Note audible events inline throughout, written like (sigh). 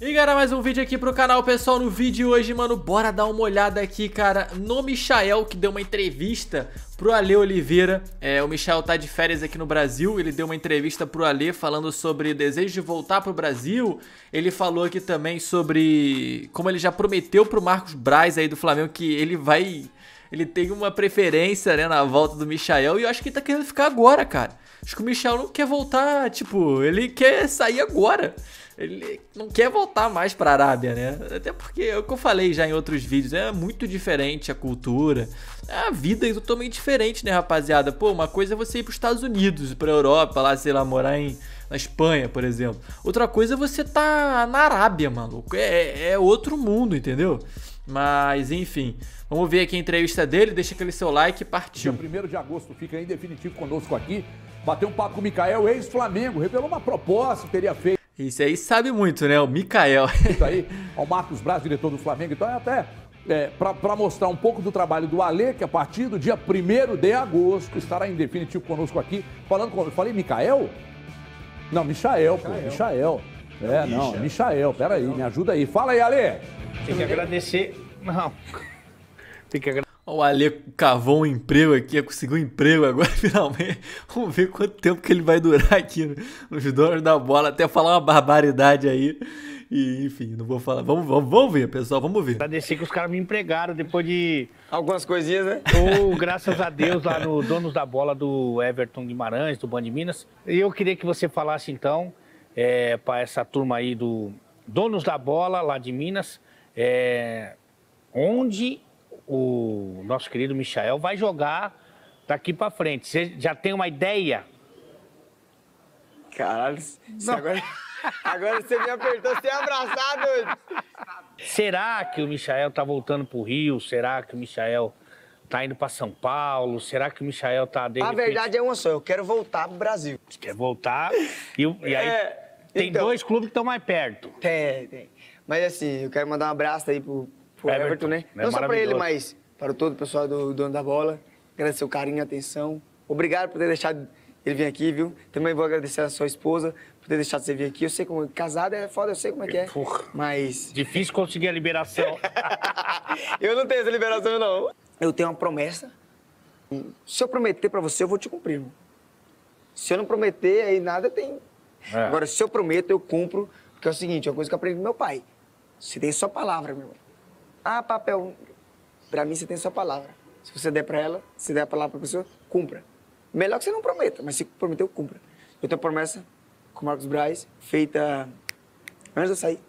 E galera, mais um vídeo aqui pro canal, pessoal, no vídeo de hoje, mano, bora dar uma olhada aqui, cara, no Michael, que deu uma entrevista pro Ale Oliveira, é, o Michael tá de férias aqui no Brasil, ele deu uma entrevista pro Ale falando sobre desejo de voltar pro Brasil, ele falou aqui também sobre como ele já prometeu pro Marcos Braz aí do Flamengo que ele vai ele tem uma preferência, né, na volta do Michael, e eu acho que ele tá querendo ficar agora, cara. Acho que o Michael não quer voltar, tipo, ele quer sair agora ele não quer voltar mais para a Arábia, né? Até porque é o que eu falei já em outros vídeos, é muito diferente a cultura, é a vida é totalmente diferente, né, rapaziada? Pô, uma coisa é você ir para os Estados Unidos, para a Europa, lá, sei lá, morar em na Espanha, por exemplo. Outra coisa é você tá na Arábia, maluco. É, é outro mundo, entendeu? Mas enfim, vamos ver aqui a entrevista dele, deixa aquele seu like e partiu. Dia 1 de agosto fica em definitivo conosco aqui. Bateu um papo com o Mikael, ex-Flamengo, revelou uma proposta, teria feito. Isso aí sabe muito, né? O Mikael. Isso aí, o Marcos Braz, diretor do Flamengo. Então é até é, para mostrar um pouco do trabalho do Ale, que a partir do dia 1 de agosto estará em definitivo conosco aqui, falando com. Eu falei Mikael? Não, Michael, Michael. pô, Michael. É, Micha. É, não, Michael, peraí, me ajuda aí. Fala aí, Ale! Tem que agradecer. Não. Tem que agradecer. O Ale cavou um emprego aqui, conseguiu um emprego agora, (laughs) finalmente. Vamos ver quanto tempo que ele vai durar aqui nos donos da bola, até falar uma barbaridade aí. E, enfim, não vou falar. Vamos, vamos, vamos ver, pessoal, vamos ver. Agradecer que os caras me empregaram depois de. Algumas coisinhas, né? Ou, graças a Deus, lá no Donos da Bola do Everton Guimarães, do Band Minas. E eu queria que você falasse, então, é, para essa turma aí do Donos da Bola, lá de Minas, é, onde o nosso querido Michael vai jogar daqui para frente? Você já tem uma ideia? Caralho, agora, (laughs) agora você me apertou sem abraçar, doido. Será que o Michael tá voltando pro Rio? Será que o Michael tá indo para São Paulo? Será que o Michael tá... A repente... verdade é uma só, eu quero voltar pro Brasil. Você quer voltar e, e aí é, tem então, dois clubes que estão mais perto. Tem, tem. Mas assim, eu quero mandar um abraço aí pro, é Everton, Everton né? né? Não só para ele, mas para todo o pessoal do Dono da Bola. Agradecer o carinho, a atenção. Obrigado por ter deixado ele vir aqui, viu? Também vou agradecer a sua esposa por ter deixado você vir aqui. Eu sei como casada é foda, eu sei como é que é. Porra. Mas difícil conseguir a liberação. (laughs) eu não tenho essa liberação não. Eu tenho uma promessa. Se eu prometer para você, eu vou te cumprir. Se eu não prometer, aí nada tem. É. Agora, se eu prometo, eu cumpro. Porque é o seguinte, é uma coisa que eu aprendi do meu pai. Você tem sua palavra, meu irmão. Ah, papel. Para mim, você tem sua palavra. Se você der para ela, se der a palavra para a pessoa, cumpra. Melhor que você não prometa, mas se prometeu, cumpra. Eu tenho promessa com o Marcos Braz, feita antes de eu sair.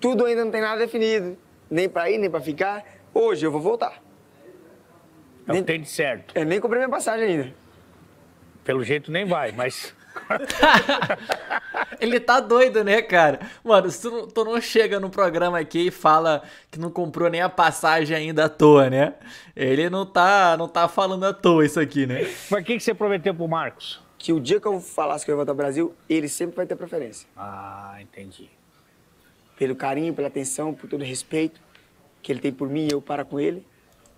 Tudo ainda não tem nada definido, nem para ir, nem para ficar. Hoje eu vou voltar. É nem, tem de certo. Eu é, nem comprei minha passagem ainda. Pelo jeito nem vai, mas. (laughs) Ele tá doido, né, cara? Mano, se tu, tu, não chega no programa aqui e fala que não comprou nem a passagem ainda à toa, né? Ele não tá, não tá falando à toa isso aqui, né? Mas o que, que você prometeu pro Marcos? Que o dia que eu falasse que eu ia voltar ao Brasil, ele sempre vai ter preferência. Ah, entendi. Pelo carinho, pela atenção, por todo o respeito que ele tem por mim e eu para com ele,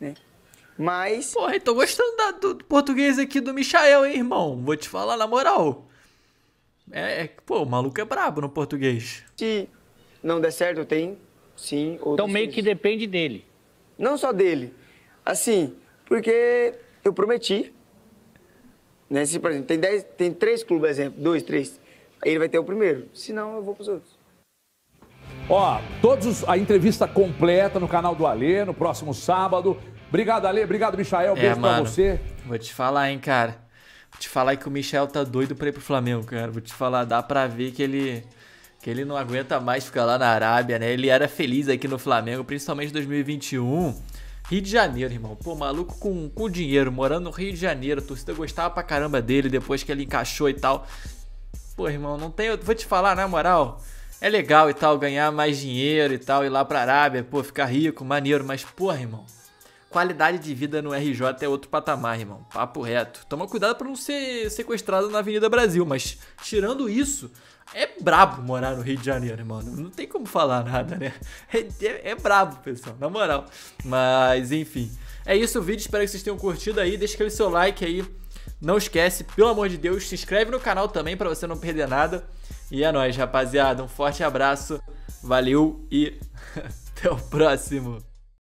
né? Mas. Porra, tô gostando da, do português aqui do Michael, hein, irmão? Vou te falar na moral. É, é, pô, o maluco é brabo no português. Se não der certo, tem sim Então meio coisas. que depende dele. Não só dele. Assim, porque eu prometi. Né? Se, por exemplo, tem, dez, tem três clubes, exemplo, dois, três. Aí ele vai ter o primeiro. Se não, eu vou pros outros. Ó, todos os, a entrevista completa no canal do Alê, no próximo sábado. Obrigado, Alê. Obrigado, Michael. É, Beijo mano, pra você. Vou te falar, hein, cara te falar que o Michel tá doido pra ir pro Flamengo, cara. Vou te falar, dá pra ver que ele. Que ele não aguenta mais ficar lá na Arábia, né? Ele era feliz aqui no Flamengo, principalmente em 2021. Rio de Janeiro, irmão. Pô, maluco com, com dinheiro, morando no Rio de Janeiro. A torcida gostava pra caramba dele depois que ele encaixou e tal. Pô, irmão, não tem. Vou te falar, na moral. É legal e tal, ganhar mais dinheiro e tal, ir lá pra Arábia, pô, ficar rico, maneiro, mas, porra, irmão qualidade de vida no RJ é outro patamar, irmão. Papo reto. Toma cuidado para não ser sequestrado na Avenida Brasil, mas tirando isso, é brabo morar no Rio de Janeiro, mano. Não tem como falar nada, né? É, é, é brabo, pessoal, na moral. Mas, enfim. É isso o vídeo, espero que vocês tenham curtido aí. Deixa aquele seu like aí. Não esquece, pelo amor de Deus, se inscreve no canal também para você não perder nada. E é nóis, rapaziada. Um forte abraço, valeu e (laughs) até o próximo.